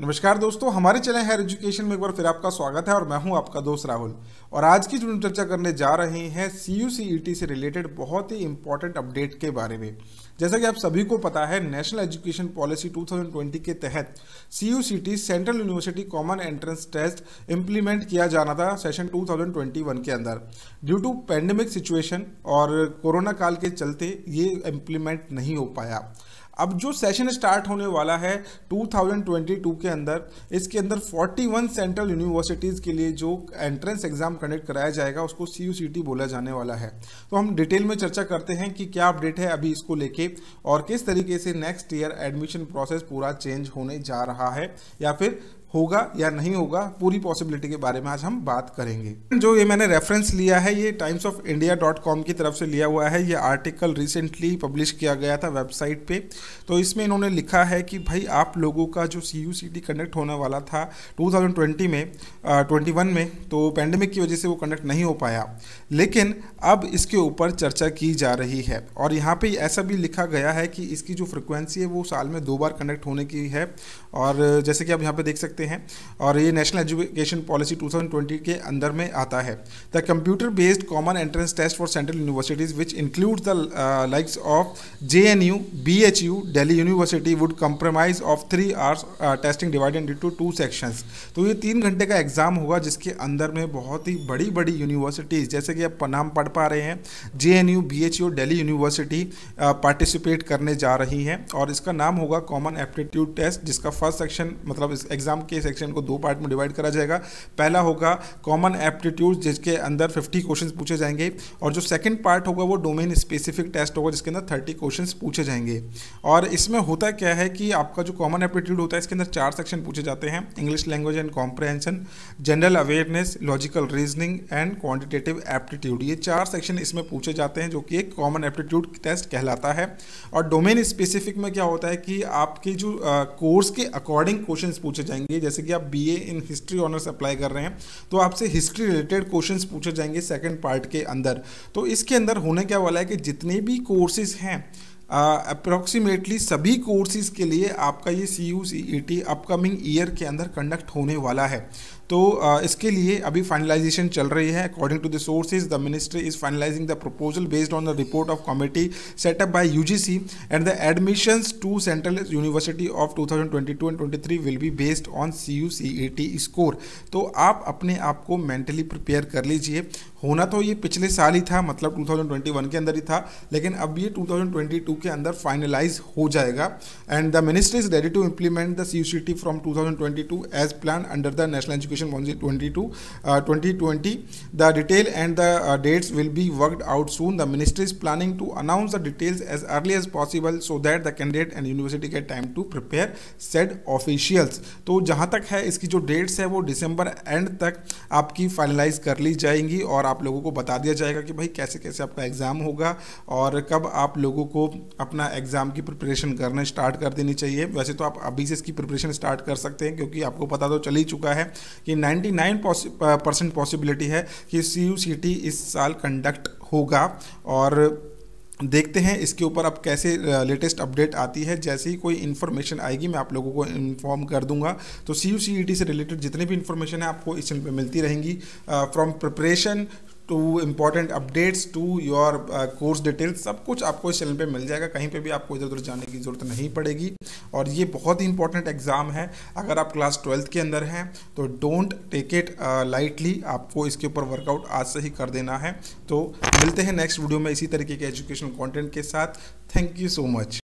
नमस्कार दोस्तों हमारे चैनल हायर एजुकेशन में एक बार फिर आपका स्वागत है और मैं हूं आपका दोस्त राहुल और आज की जो चर्चा करने जा रहे हैं C U C E T से रिलेटेड बहुत ही इंपॉर्टेंट अपडेट के बारे में जैसा कि आप सभी को पता है नेशनल एजुकेशन पॉलिसी 2020 के तहत C U C T central university common entrance test implement किया जाना था सेशन 2021 के अंदर ड्यू टू पेंडेमिक सिचुएशन और कोरोना काल के चलते ये इम्प्लीमेंट नहीं हो पाया अब जो सेशन स्टार्ट होने वाला है 2022 के अंदर इसके अंदर 41 सेंट्रल यूनिवर्सिटीज़ के लिए जो एंट्रेंस एग्ज़ाम कंडक्ट कराया जाएगा उसको सी बोला जाने वाला है तो हम डिटेल में चर्चा करते हैं कि क्या अपडेट है अभी इसको लेके और किस तरीके से नेक्स्ट ईयर एडमिशन प्रोसेस पूरा चेंज होने जा रहा है या फिर होगा या नहीं होगा पूरी पॉसिबिलिटी के बारे में आज हम बात करेंगे जो ये मैंने रेफरेंस लिया है ये Times of India dot com की तरफ से लिया हुआ है ये आर्टिकल रिसेंटली पब्लिश किया गया था वेबसाइट पे तो इसमें इन्होंने लिखा है कि भाई आप लोगों का जो C U C T conduct होने वाला था 2020 में ट्वेंटी वन में तो पैंडमिक की वजह से वो कंडक्ट नहीं हो पाया लेकिन अब इसके ऊपर चर्चा की जा रही है और यहाँ पर ऐसा भी लिखा गया है कि इसकी जो फ्रिक्वेंसी है वो साल में दो बार कंडक्ट होने की है और जैसे कि आप यहाँ पर देख सकते सकते हैं और ये नेशनल एजुकेशन पॉलिसी 2020 के अंदर में आता है the computer based common entrance test for central universities which include the likes of J N U B H U Delhi university would compromise of three hours testing divided into two sections तो ये तीन घंटे का exam होगा जिसके अंदर में बहुत ही बड़ी बड़ी यूनिवर्सिटीज़ जैसे कि आप नाम पढ़ पा रहे हैं J N U B H U Delhi university participate करने जा रही है और इसका नाम होगा कॉमन एप्टीट्यूड टेस्ट जिसका फर्स्ट सेक्शन मतलब इस एग्ज़ाम के सेक्शन को दो पार्ट में डिवाइड करा जाएगा पहला होगा कॉमन एप्टीट्यूड जिसके अंदर फिफ्टी क्वेश्चन पूछे जाएंगे और जो सेकेंड पार्ट होगा वो डोमेन स्पेसिफिक टेस्ट होगा जिसके अंदर थर्टी क्वेश्चन पूछे जाएंगे और इसमें होता क्या है कि आपका जो कॉमन एप्टीट्यूड होता है इसके अंदर चार सेक्शन पूछे जाते हैं English language and comprehension general awareness logical reasoning and quantitative aptitude ये चार सेक्शन इसमें पूछे जाते हैं जो कि एक कॉमन एप्टीट्यूड टेस्ट कहलाता है और डोमेन स्पेसिफिक में क्या होता है कि आपके जो कोर्स के अकॉर्डिंग क्वेश्चन पूछे जाएंगे जैसे कि आप B in history honours apply कर रहे हैं तो आपसे हिस्ट्री रिलेटेड क्वेश्चन पूछे जाएंगे सेकेंड पार्ट के अंदर तो इसके अंदर होने क्या वाला है कि जितने भी कोर्सेज हैं अप्रॉक्सीमेटली uh, सभी कोर्सेज के लिए आपका ये C U C E T upcoming year के अंदर कंडक्ट होने वाला है तो इसके लिए अभी फाइनलाइजेशन चल रही है according to the sources the ministry is finalizing the proposal based on the report of committee setup by UGC and the admissions to central university of 2022 and 23 will be based on C U C E T score तो आप अपने आप को mentally prepare कर लीजिए होना तो ये पिछले साल ही था मतलब 2021 के अंदर ही था लेकिन अब ये 2022 के अंदर फाइनलाइज हो जाएगा and the ministry is ready to implement the C from 2022 as plan under the national education Resolution 2022, uh, 2020. The detail and the uh, dates will be worked out soon. The ministry is planning to announce the details as early as possible so that the candidate and university get time to prepare said officials. तो जहाँ तक है इसकी जो dates है वो दिसंबर and तक आपकी फाइनलाइज कर ली जाएंगी और आप लोगों को बता दिया जाएगा कि भाई कैसे कैसे आपका एग्ज़ाम होगा और कब आप लोगों को अपना एग्ज़ाम की प्रिपरेशन करना स्टार्ट कर देनी चाहिए वैसे तो आप अभी से इसकी प्रिपरेशन स्टार्ट कर सकते हैं क्योंकि आपको पता तो चल ही चुका है कि 99 परसेंट पॉसिबिलिटी है कि सी यू सी टी इस साल कंडक्ट होगा और देखते हैं इसके ऊपर अब कैसे लेटेस्ट अपडेट आती है जैसे ही कोई इन्फॉर्मेशन आएगी मैं आप लोगों को इन्फॉर्म कर दूंगा तो C U C E T से रिलेटेड जितनी भी इन्फॉर्मेशन है आपको इस चैनल पर मिलती रहेंगी from preparation to important updates to your course details सब कुछ आपको इस चैनल पे मिल जाएगा कहीं पे भी आपको इधर उधर जाने की ज़रूरत नहीं पड़ेगी और ये बहुत ही इंपॉर्टेंट एग्ज़ाम है अगर आप क्लास ट्वेल्थ के अंदर हैं तो डोंट टेक इट लाइटली आपको इसके ऊपर वर्कआउट आज से ही कर देना है तो मिलते हैं नेक्स्ट वीडियो में इसी तरीके के एजुकेशन कॉन्टेंट के साथ थैंक यू सो मच